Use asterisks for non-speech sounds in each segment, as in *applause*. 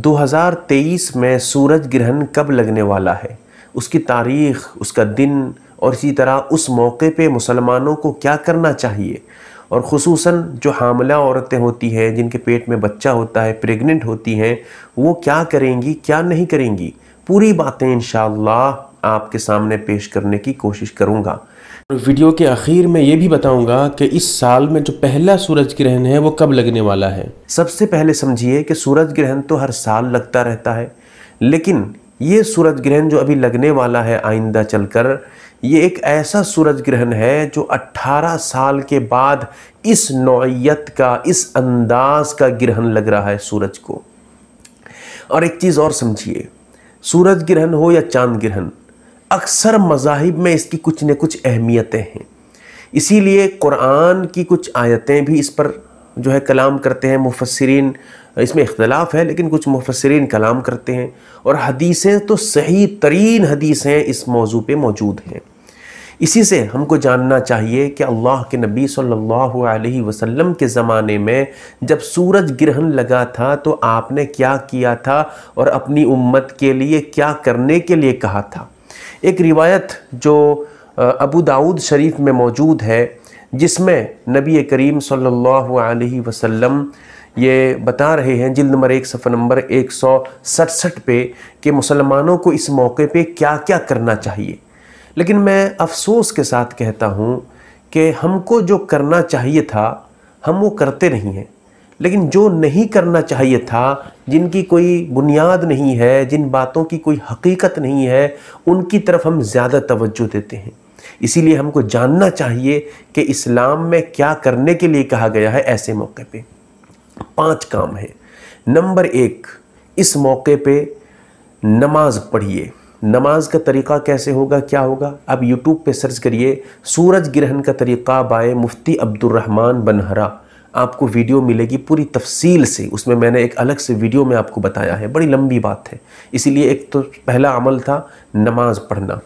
2023 में सूरज ग्रहण कब लगने वाला है उसकी तारीख उसका दिन और इसी तरह उस मौके पे मुसलमानों को क्या करना चाहिए और खसूस जो हामला औरतें होती हैं जिनके पेट में बच्चा होता है प्रेग्नेंट होती हैं वो क्या करेंगी क्या नहीं करेंगी पूरी बातें इन आपके सामने पेश करने की कोशिश करूँगा और वीडियो के आखिर में ये भी बताऊंगा कि इस साल में जो पहला सूरज ग्रहण है वो कब लगने वाला है सबसे पहले समझिए कि सूरज ग्रहण तो हर साल लगता रहता है लेकिन ये सूरज ग्रहण जो अभी लगने वाला है आइंदा चलकर ये एक ऐसा सूरज ग्रहण है जो 18 साल के बाद इस नौयत का इस अंदाज का ग्रहण लग रहा है सूरज को और एक चीज़ और समझिए सूरज ग्रहण हो या चांद ग्रहण अक्सर मजाहिब में इसकी कुछ न कुछ अहमियतें हैं इसीलिए कुरान की कुछ आयतें भी इस पर जो है कलाम करते हैं मुफसरीन इसमें इख्तलाफ है लेकिन कुछ मुफसरीन कलाम करते हैं और हदीसें तो सही तरीन हदीसें इस मौजू पर मौजूद हैं इसी से हमको जानना चाहिए कि अल्लाह के नबी सल्लल्लाहु अलैहि वसल्लम के ज़माने में जब सूरज ग्रहण लगा था तो आपने क्या किया था और अपनी उम्मत के लिए क्या करने के लिए कहा था एक रिवायत जो अबू दाऊद शरीफ में मौजूद है जिसमें नबी करीम सल्लल्लाहु अलैहि वसल्लम ये बता रहे हैं जिल्द नंबर एक सफ़र नंबर एक सौ सड़सठ पे कि मुसलमानों को इस मौके पे क्या क्या करना चाहिए लेकिन मैं अफसोस के साथ कहता हूँ कि हमको जो करना चाहिए था हम वो करते नहीं हैं लेकिन जो नहीं करना चाहिए था जिनकी कोई बुनियाद नहीं है जिन बातों की कोई हकीकत नहीं है उनकी तरफ हम ज़्यादा तवज्जो देते हैं इसीलिए हमको जानना चाहिए कि इस्लाम में क्या करने के लिए कहा गया है ऐसे मौके पे पांच काम है नंबर एक इस मौके पे नमाज पढ़िए नमाज का तरीक़ा कैसे होगा क्या होगा आप यूट्यूब पे सर्च करिए सूरज ग्रहण का तरीक़ा बाय मुफ्ती अब्दुलरहमान बनहरा आपको वीडियो मिलेगी पूरी तफसील से उसमें मैंने एक अलग से वीडियो में आपको बताया है बड़ी लंबी बात है इसीलिए एक तो पहला अमल था नमाज़ पढ़ना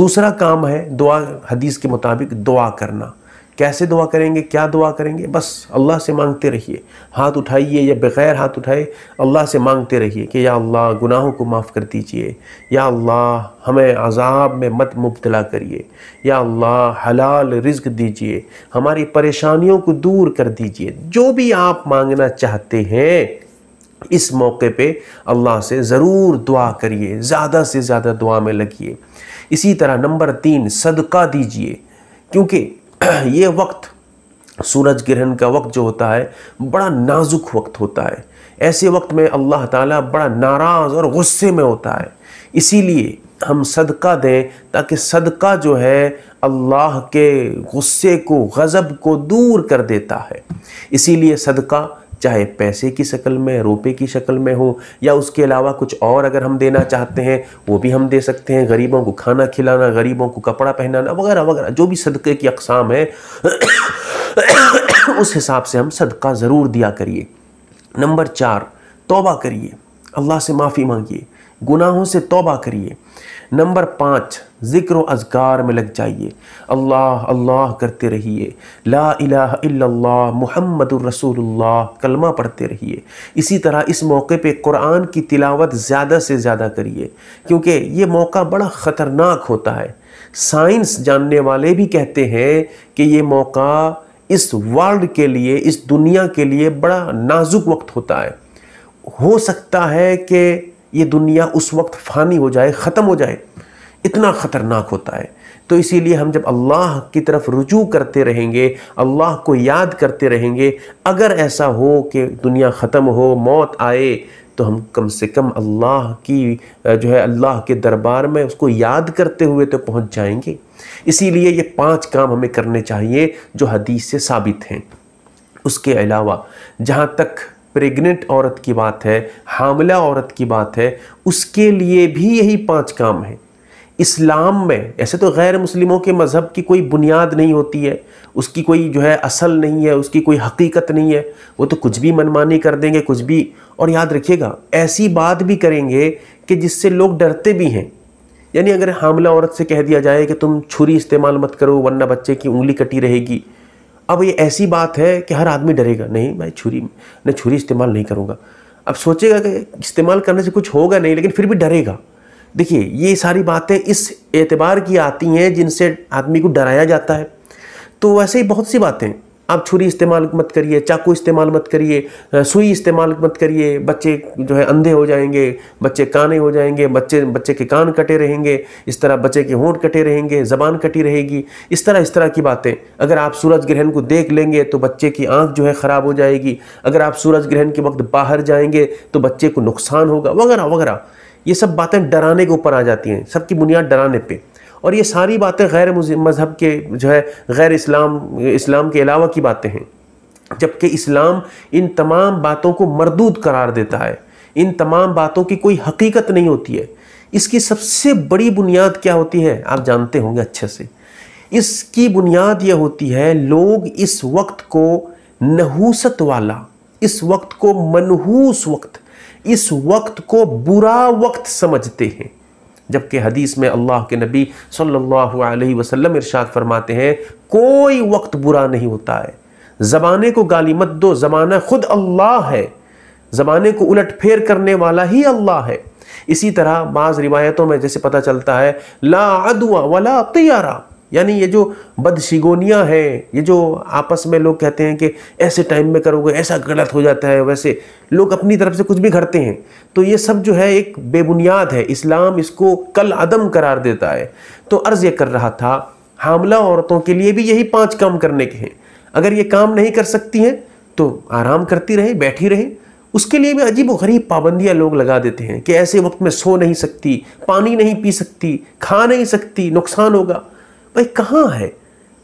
दूसरा काम है दुआ हदीस के मुताबिक दुआ करना कैसे दुआ करेंगे क्या दुआ करेंगे बस अल्लाह से मांगते रहिए हाथ उठाइए या बग़ैर हाथ उठाए अल्लाह से मांगते रहिए कि या अल्लाह गुनाहों को माफ़ कर दीजिए या अल्लाह हमें अजाब में मत मुबतला करिए या अल्लाह हलाल रिज्क दीजिए हमारी परेशानियों को दूर कर दीजिए जो भी आप मांगना चाहते हैं इस मौके पे अल्लाह से ज़रूर दुआ करिए ज़्यादा से ज़्यादा दुआ में लगिए इसी तरह नंबर तीन सदका दीजिए क्योंकि *clears throat* ये वक्त सूरज ग्रहण का वक्त जो होता है बड़ा नाजुक वक्त होता है ऐसे वक्त में अल्लाह ताला बड़ा नाराज़ और गुस्से में होता है इसीलिए हम सदका दें ताकि सदका जो है अल्लाह के गुस्से को गज़ब को दूर कर देता है इसीलिए सदका चाहे पैसे की शक्ल में रुपये की शक्ल में हो या उसके अलावा कुछ और अगर हम देना चाहते हैं वो भी हम दे सकते हैं गरीबों को खाना खिलाना गरीबों को कपड़ा पहनाना वगैरह वगैरह जो भी सदक़े की अकसाम है उस हिसाब से हम सदका ज़रूर दिया करिए नंबर चार तोबा करिए अल्लाह से माफ़ी मांगिए गुनाहों से तोबा करिए नंबर पाँच ज़िक्र अजगार में लग जाइए अल्लाह अल्लाह करते रहिए ला अला मोहम्मद रसूलुल्लाह कलमा पढ़ते रहिए इसी तरह इस मौके पे कुरान की तिलावत ज़्यादा से ज़्यादा करिए क्योंकि ये मौका बड़ा ख़तरनाक होता है साइंस जानने वाले भी कहते हैं कि ये मौका इस वर्ल्ड के लिए इस दुनिया के लिए बड़ा नाजुक वक्त होता है हो सकता है कि ये दुनिया उस वक्त फ़ानी हो जाए ख़त्म हो जाए इतना ख़तरनाक होता है तो इसीलिए हम जब अल्लाह की तरफ रुजू करते रहेंगे अल्लाह को याद करते रहेंगे अगर ऐसा हो कि दुनिया ख़त्म हो मौत आए तो हम कम से कम अल्लाह की जो है अल्लाह के दरबार में उसको याद करते हुए तो पहुंच जाएंगे इसीलिए ये पांच काम हमें करने चाहिए जो हदीस से साबित हैं उसके अलावा जहाँ तक प्रेग्नेंट औरत की बात है हामला औरत की बात है उसके लिए भी यही पांच काम है इस्लाम में ऐसे तो गैर मुस्लिमों के मज़हब की कोई बुनियाद नहीं होती है उसकी कोई जो है असल नहीं है उसकी कोई हकीकत नहीं है वो तो कुछ भी मनमानी कर देंगे कुछ भी और याद रखिएगा ऐसी बात भी करेंगे कि जिससे लोग डरते भी हैं यानी अगर हामला औरत से कह दिया जाए कि तुम छुरी इस्तेमाल मत करो वरना बच्चे की उंगली कटी रहेगी अब ये ऐसी बात है कि हर आदमी डरेगा नहीं मैं छुरी मैं छुरी इस्तेमाल नहीं करूँगा अब सोचेगा कि इस्तेमाल करने से कुछ होगा नहीं लेकिन फिर भी डरेगा देखिए ये सारी बातें इस एतबार की आती हैं जिनसे आदमी को डराया जाता है तो वैसे ही बहुत सी बातें आप छुरी इस्तेमाल मत करिए चाकू इस्तेमाल मत करिए सुई इस्तेमाल मत करिए बच्चे जो है अंधे हो जाएंगे बच्चे काने हो जाएंगे बच्चे बच्चे के कान कटे रहेंगे इस तरह बच्चे के होंठ कटे रहेंगे ज़बान कटी रहेगी इस तरह इस तरह की बातें अगर आप सूरज ग्रहण को देख लेंगे तो बच्चे की आँख जो है ख़राब हो जाएगी अगर आप सूरज ग्रहण के वक्त बाहर जाएंगे तो बच्चे को नुकसान होगा वगैरह वगैरह ये सब बातें डराने के ऊपर आ जाती हैं सबकी बुनियाद डराने पर और ये सारी बातें गैर मज़हब के जो है गैर इस्लाम इस्लाम के अलावा की बातें हैं जबकि इस्लाम इन तमाम बातों को मरदूद करार देता है इन तमाम बातों की कोई हकीकत नहीं होती है इसकी सबसे बड़ी बुनियाद क्या होती है आप जानते होंगे अच्छे से इसकी बुनियाद यह होती है लोग इस वक्त को नहूसत वाला इस वक्त को मनहूस वक्त इस वक्त को बुरा वक्त समझते हैं जबकि हदीस में अल्लाह के नबी सल्लल्लाहु अलैहि वसल्लम इरशाद फरमाते हैं कोई वक्त बुरा नहीं होता है ज़माने को गाली मत दो ज़माना खुद अल्लाह है ज़माने को उलट फेर करने वाला ही अल्लाह है इसी तरह बाज़ रिवायतों में जैसे पता चलता है ला अदवा वला तैयारा यानी ये जो बदशिगोनियाँ हैं ये जो आपस में लोग कहते हैं कि ऐसे टाइम में करोगे ऐसा गलत हो जाता है वैसे लोग अपनी तरफ से कुछ भी घड़ते हैं तो ये सब जो है एक बेबुनियाद है इस्लाम इसको कल अदम करार देता है तो अर्ज़ ये कर रहा था हामला औरतों के लिए भी यही पाँच काम करने के हैं अगर ये काम नहीं कर सकती हैं तो आराम करती रहें बैठी रहें उसके लिए भी अजीब गरीब पाबंदियाँ लोग लगा देते हैं कि ऐसे वक्त में सो नहीं सकती पानी नहीं पी सकती खा नहीं सकती नुकसान होगा भाई कहाँ है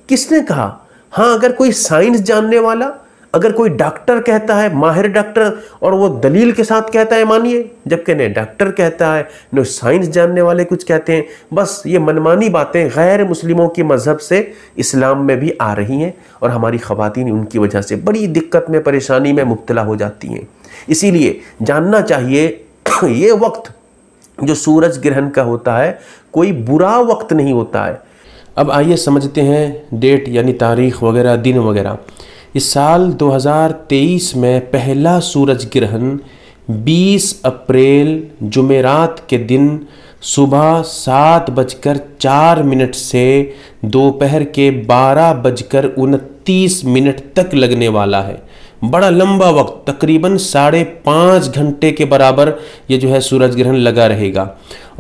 किसने कहा हाँ अगर कोई साइंस जानने वाला अगर कोई डॉक्टर कहता है माहिर डॉक्टर और वो दलील के साथ कहता है मानिए जबकि नहीं डॉक्टर कहता है न साइंस जानने वाले कुछ कहते हैं बस ये मनमानी बातें गैर मुस्लिमों के मज़हब से इस्लाम में भी आ रही हैं और हमारी ख़वातीन उनकी वजह से बड़ी दिक्कत में परेशानी में मुबतला हो जाती हैं इसीलिए जानना चाहिए *coughs* ये वक्त जो सूरज ग्रहण का होता है कोई बुरा वक्त नहीं होता है अब आइए समझते हैं डेट यानी तारीख वगैरह दिन वगैरह इस साल 2023 में पहला सूरज ग्रहण 20 अप्रैल जुमेरात के दिन सुबह सात बजकर चार मिनट से दोपहर के बारह बजकर उनतीस मिनट तक लगने वाला है बड़ा लंबा वक्त तकरीबन साढ़े पाँच घंटे के बराबर ये जो है सूरज ग्रहण लगा रहेगा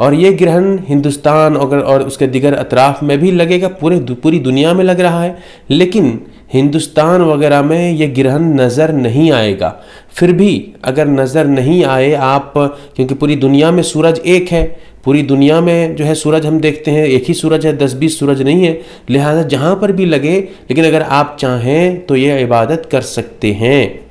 और ये ग्रहण हिंदुस्तान और, और उसके दिगर अतराफ में भी लगेगा पूरे पूरी दुनिया में लग रहा है लेकिन हिंदुस्तान वगैरह में ये ग्रहण नज़र नहीं आएगा फिर भी अगर नज़र नहीं आए आप क्योंकि पूरी दुनिया में सूरज एक है पूरी दुनिया में जो है सूरज हम देखते हैं एक ही सूरज है दस बीस सूरज नहीं है लिहाजा जहाँ पर भी लगे लेकिन अगर आप चाहें तो ये इबादत कर सकते हैं